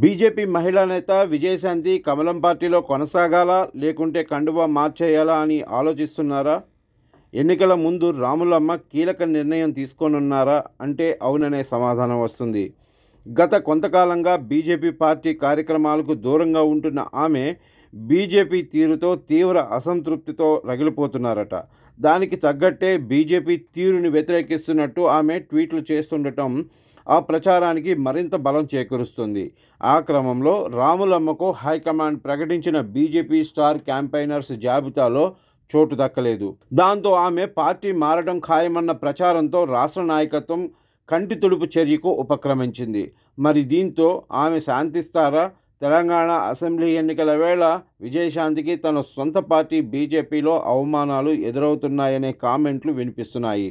BJP మహిళా నేత విజయశాంతి కమలం పార్టీలో కొనసాగాలా లేకుంటే కండువా మార్చేయాలా అని ఆలోచిస్తున్నారా ఎన్నికల ముందు రాములమ్మ కీలక నిర్ణయం తీసుకోనున్నారా అంటే అవుననే సమాధానం వస్తుంది గత కొంతకాలంగా బీజేపీ పార్టీ కార్యక్రమాలకు దూరంగా ఉంటున్న ఆమె బీజేపీ తీరుతో తీవ్ర అసంతృప్తితో రగిలిపోతున్నారట దానికి తగ్గట్టే బీజేపీ తీరుని వ్యతిరేకిస్తున్నట్టు ఆమె ట్వీట్లు చేస్తుండటం ఆ ప్రచారానికి మరింత బలం చేకూరుస్తుంది ఆ క్రమంలో రాములమ్మకు హైకమాండ్ ప్రకటించిన బీజేపీ స్టార్ క్యాంపైనర్స్ జాబితాలో చోటు దక్కలేదు దాంతో ఆమె పార్టీ మారడం ఖాయమన్న ప్రచారంతో రాష్ట్ర నాయకత్వం కంటి తుడుపు చర్యకు ఉపక్రమించింది మరి దీంతో ఆమె శాంతిస్తారా తెలంగాణ అసెంబ్లీ ఎన్నికల వేళ విజయశాంతికి తన సొంత పార్టీ బీజేపీలో అవమానాలు ఎదురవుతున్నాయనే కామెంట్లు వినిపిస్తున్నాయి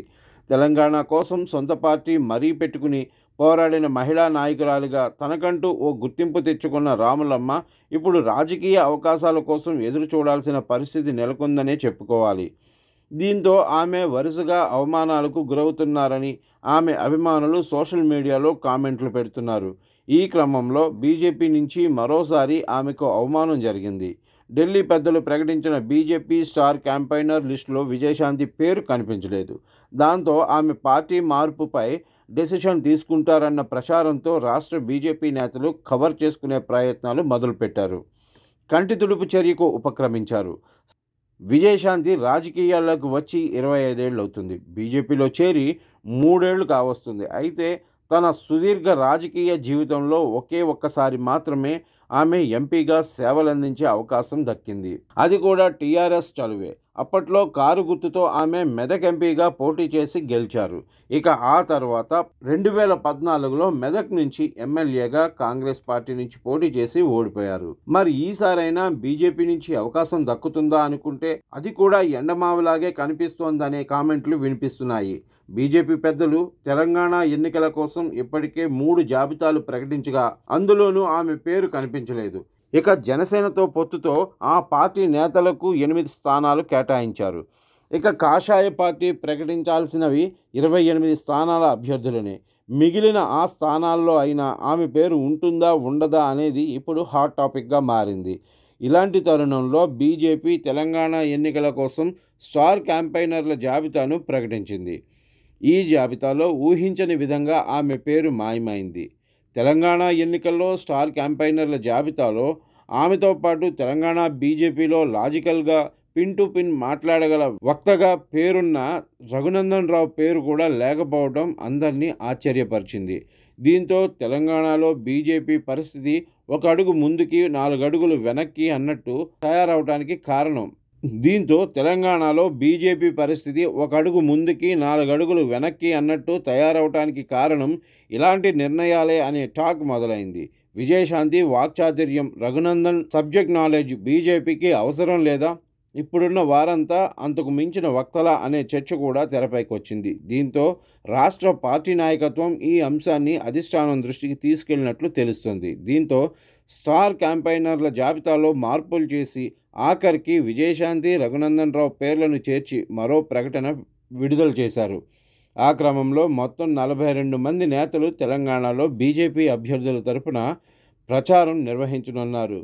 తెలంగాణ కోసం సొంత పార్టీ మరీ పెట్టుకుని పోరాడిన మహిళా నాయకురాలిగా తనకంటూ ఓ గుర్తింపు తెచ్చుకున్న రాములమ్మ ఇప్పుడు రాజకీయ అవకాశాల కోసం ఎదురు చూడాల్సిన పరిస్థితి నెలకొందనే చెప్పుకోవాలి దీంతో ఆమె వరుసగా అవమానాలకు గురవుతున్నారని ఆమె అభిమానులు సోషల్ మీడియాలో కామెంట్లు పెడుతున్నారు ఈ క్రమంలో బీజేపీ నుంచి మరోసారి ఆమెకు అవమానం జరిగింది ఢిల్లీ పెద్దలు ప్రకటించిన బీజేపీ స్టార్ క్యాంపైనర్ లిస్టులో విజయశాంతి పేరు కనిపించలేదు దాంతో ఆమె పార్టీ మార్పుపై డెసిషన్ తీసుకుంటారన్న ప్రచారంతో రాష్ట్ర బీజేపీ నేతలు కవర్ చేసుకునే ప్రయత్నాలు మొదలుపెట్టారు కంటి తుడుపు చర్యకు ఉపక్రమించారు విజయశాంతి రాజకీయాల్లోకి వచ్చి ఇరవై ఐదేళ్ళు అవుతుంది బీజేపీలో చేరి మూడేళ్లు కావస్తుంది అయితే తన సుదీర్ఘ రాజకీయ జీవితంలో ఒకే ఒక్కసారి మాత్రమే ఆమె ఎంపీగా సేవలందించే అవకాశం దక్కింది అది కూడా టీఆర్ఎస్ చలువే అప్పట్లో కారు గుర్తుతో ఆమె మెదక్ ఎంపీగా పోటీ చేసి గెలిచారు ఇక ఆ తర్వాత రెండు వేల పద్నాలుగులో మెదక్ నుంచి ఎమ్మెల్యేగా కాంగ్రెస్ పార్టీ నుంచి పోటీ చేసి ఓడిపోయారు మరి ఈసారైనా బీజేపీ నుంచి అవకాశం దక్కుతుందా అనుకుంటే అది కూడా ఎండమావలాగే కనిపిస్తోందనే కామెంట్లు వినిపిస్తున్నాయి బీజేపీ పెద్దలు తెలంగాణ ఎన్నికల కోసం ఇప్పటికే మూడు జాబితాలు ప్రకటించగా అందులోనూ ఆమె పేరు కనిపించలేదు ఇక జనసేనతో పొత్తుతో ఆ పార్టీ నేతలకు ఎనిమిది స్థానాలు కేటాయించారు ఇక కాషాయ పార్టీ ప్రకటించాల్సినవి ఇరవై ఎనిమిది స్థానాల అభ్యర్థులనే మిగిలిన ఆ స్థానాల్లో అయినా ఆమె పేరు ఉంటుందా ఉండదా అనేది ఇప్పుడు హాట్ టాపిక్గా మారింది ఇలాంటి తరుణంలో బీజేపీ తెలంగాణ ఎన్నికల కోసం స్టార్ క్యాంపైనర్ల జాబితాను ప్రకటించింది ఈ జాబితాలో ఊహించని విధంగా ఆమె పేరు మాయమైంది తెలంగాణ ఎన్నికల్లో స్టార్ క్యాంపైనర్ల జాబితాలో ఆమెతో పాటు తెలంగాణ బీజేపీలో లాజికల్గా పిన్ టు పిన్ మాట్లాడగల వక్తగా పేరున్న రఘునందన్ రావు పేరు కూడా లేకపోవడం అందరినీ ఆశ్చర్యపరిచింది దీంతో తెలంగాణలో బీజేపీ పరిస్థితి ఒక అడుగు ముందుకి నాలుగు అడుగులు వెనక్కి అన్నట్టు తయారవడానికి కారణం దీంతో తెలంగాణలో బీజేపీ పరిస్థితి ఒక అడుగు ముందుకి నాలుగడుగులు వెనక్కి అన్నట్టు తయారవటానికి కారణం ఇలాంటి నిర్ణయాలే అనే టాక్ మొదలైంది విజయశాంతి వాక్చాతుర్యం రఘునందన్ సబ్జెక్ట్ నాలెడ్జ్ బీజేపీకి అవసరం లేదా ఇప్పుడున్న వారంతా అంతకు మించిన వక్తల అనే చర్చ కూడా తెరపైకి వచ్చింది దీంతో రాష్ట్ర పార్టీ నాయకత్వం ఈ అంశాన్ని అధిష్టానం దృష్టికి తీసుకెళ్లినట్లు తెలుస్తుంది దీంతో స్టార్ క్యాంపైనర్ల జాబితాలో మార్పులు చేసి ఆఖరికి విజయశాంతి రఘునందన్ రావు పేర్లను చేర్చి మరో ప్రకటన విడుదల చేశారు ఆ క్రమంలో మొత్తం నలభై రెండు మంది నేతలు తెలంగాణలో బీజేపీ అభ్యర్థుల తరపున ప్రచారం నిర్వహించనున్నారు